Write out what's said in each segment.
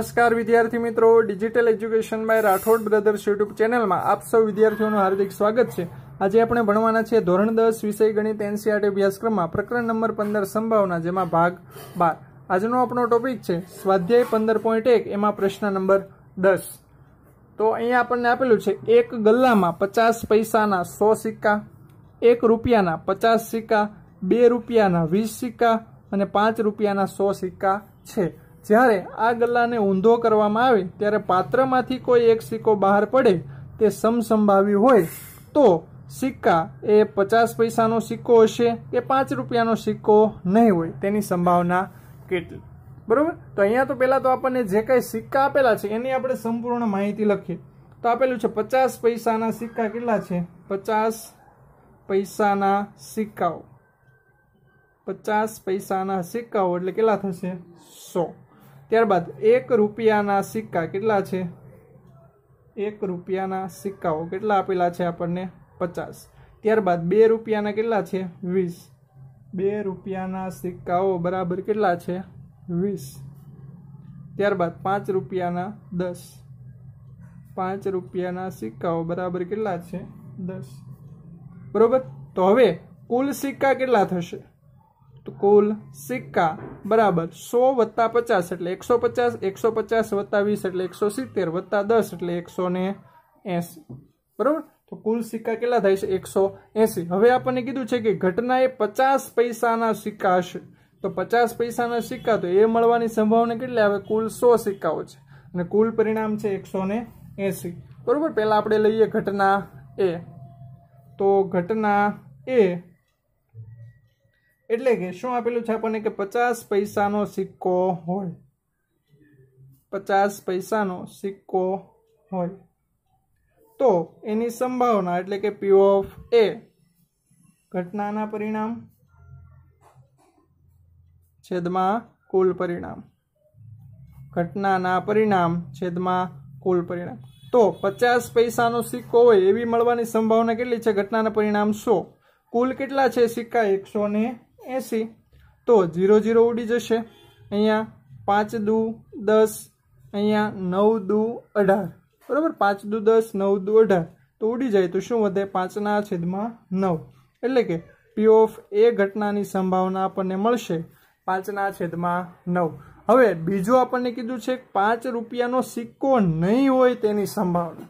નમસ્કાર વિદ્યાર્થી મિત્રો digital education by Rathod brothers YouTube ચેનલમાં આપ સૌ વિદ્યાર્થીઓનું હાર્દિક સ્વાગત છે આજે આપણે ભણવાના છે ધોરણ દસ વિષય ગણિત એનસીઆરટી અભ્યાસક્રમમાં પ્રકરણ નંબર પંદર સંભાવના જેમાં ભાગ બાર આજનો આપણો ટોપિક છે સ્વાધ્યાય પંદર પોઈન્ટ એક એમાં પ્રશ્ન નંબર દસ તો અહીંયા આપણને આપેલું છે એક ગલ્લામાં પચાસ પૈસાના સો સિક્કા એક રૂપિયાના પચાસ સિક્કા બે રૂપિયાના વીસ સિક્કા અને પાંચ રૂપિયાના સો સિક્કા છે જ્યારે આ ગલ્લાને ઊંધો કરવામાં આવે ત્યારે પાત્રમાંથી કોઈ એક સિક્કો બહાર પડે તે સમસંભાવી હોય તો સિક્કા એ પચાસ પૈસાનો સિક્કો હશે કે પાંચ રૂપિયાનો સિક્કો નહીં હોય તેની સંભાવના કેટલી બરાબર તો અહીંયા તો પહેલાં તો આપણને જે કાંઈ સિક્કા આપેલા છે એની આપણે સંપૂર્ણ માહિતી લખીએ તો આપેલું છે પચાસ પૈસાના સિક્કા કેટલા છે પચાસ પૈસાના સિક્કાઓ પચાસ પૈસાના સિક્કાઓ એટલે કેટલા થશે સો ત્યારબાદ એક રૂપિયાના સિક્કા કેટલા છે એક રૂપિયાના સિક્કાઓ કેટલા આપેલા છે આપણને પચાસ ત્યારબાદ બે રૂપિયાના કેટલા છે વીસ બે રૂપિયાના સિક્કાઓ બરાબર કેટલા છે વીસ ત્યારબાદ પાંચ રૂપિયાના દસ પાંચ રૂપિયાના સિક્કાઓ બરાબર કેટલા છે દસ બરોબર તો હવે કુલ સિક્કા કેટલા થશે તો કુલ સિક્કા બરાબર સો વત્તા પચાસ એટલે એકસો પચાસ એકસો પચાસ વત્તા વીસ એટલે એકસો સિત્તેર વત્તા દસ એટલે એકસો ને એંસી બરાબર તો કુલ સિક્કા કેટલા થાય છે એકસો એંસી હવે આપણને કીધું છે કે ઘટના એ પચાસ પૈસાના સિક્કા હશે તો પચાસ પૈસાના સિક્કા તો એ મળવાની સંભાવના કેટલી આવે કુલ સો સિક્કાઓ છે અને કુલ પરિણામ છે એકસો ને એંસી બરાબર પહેલાં આપણે લઈએ ઘટના એ તો ઘટના એ એટલે કે શું આપેલું છે આપણને કે પચાસ પૈસાનો સિક્કો હોય પચાસ પૈસાનો સિક્કો હોય તો એની સંભાવના એટલે કે પી ઓફ એ ઘટનાના પરિણામ છેદમાં કુલ પરિણામ ઘટનાના પરિણામ છેદમાં કુલ પરિણામ તો પચાસ પૈસાનો સિક્કો હોય એવી મળવાની સંભાવના કેટલી છે ઘટનાના પરિણામ સો કુલ કેટલા છે સિક્કા એકસો ને એંસી તો ઝીરો ઝીરો ઉડી જશે અહીંયા પાંચ દુ દસ અહીંયા નવ દુ અઢાર બરાબર પાંચ દુ દસ નવ દુ અઢાર તો ઉડી જાય તો શું વધે પાંચના છેદમાં નવ એટલે કે પી ઓફ એ ઘટનાની સંભાવના આપણને મળશે પાંચના છેદમાં નવ હવે બીજું આપણને કીધું છે પાંચ રૂપિયાનો સિક્કો નહીં હોય તેની સંભાવના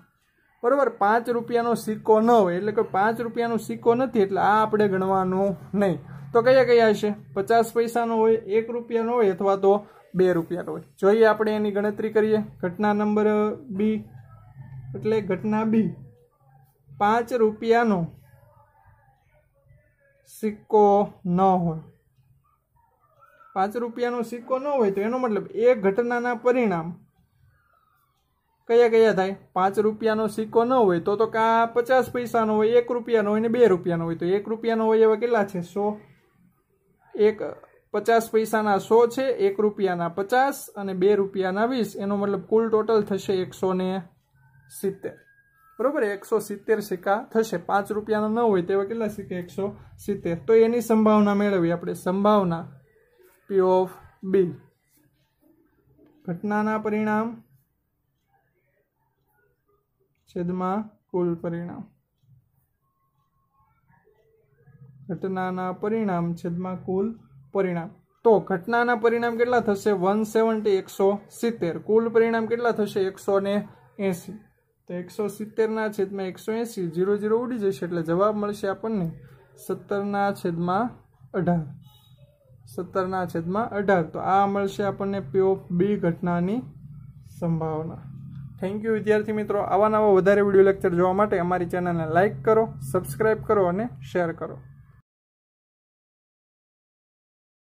બરાબર પાંચ રૂપિયાનો સિક્કો ન હોય એટલે કે પાંચ રૂપિયાનો સિક્કો નથી એટલે આ આપણે ગણવાનો નહીં તો કયા કયા હશે પચાસ પૈસાનો હોય એક રૂપિયાનો હોય અથવા તો બે રૂપિયાનો હોય જોઈએ આપણે એની ગણતરી કરીએ ઘટના નંબર બી એટલે ઘટના બી પાંચ રૂપિયાનો સિક્કો ન હોય પાંચ રૂપિયાનો સિક્કો ન હોય તો એનો મતલબ એ ઘટનાના પરિણામ કયા કયા થાય પાંચ રૂપિયાનો સિક્કો ન હોય તો તો કાં પચાસ પૈસાનો હોય એક રૂપિયાનો હોય ને બે રૂપિયાનો હોય તો એક રૂપિયાનો હોય એવા કેટલા છે સો એક પચાસ પૈસાના સો છે એક રૂપિયાના પચાસ અને બે રૂપિયાના વીસ એનો મતલબ કુલ ટોટલ થશે એકસો ને સિત્તેર બરોબર એકસો સિત્તેર સિક્કા થશે પાંચ રૂપિયાના ન હોય તેવા કેટલા સિક્કા એકસો સિત્તેર તો એની સંભાવના મેળવી આપણે સંભાવના પી ઓફ બી ઘટનાના પરિણામ છેદમાં કુલ પરિણામ ઘટનાના પરિણામ છેદમાં કુલ પરિણામ તો ઘટનાના પરિણામ કેટલા થશે વન સેવન્ટી એકસો સિત્તેર કુલ પરિણામ કેટલા થશે એકસો ને એંસી તો એકસો સિત્તેરના છેદમાં એકસો એંસી જીરો ઝીરો ઉડી જશે એટલે જવાબ મળશે આપણને સત્તરના છેદમાં અઢાર સત્તરના છેદમાં અઢાર તો આ મળશે આપણને પી ઓફ બી ઘટનાની સંભાવના થેન્ક યુ વિદ્યાર્થી મિત્રો આવા નવા વધારે વિડીયો લેક્ચર જોવા માટે અમારી ચેનલને લાઇક કરો સબસ્ક્રાઈબ કરો અને શેર કરો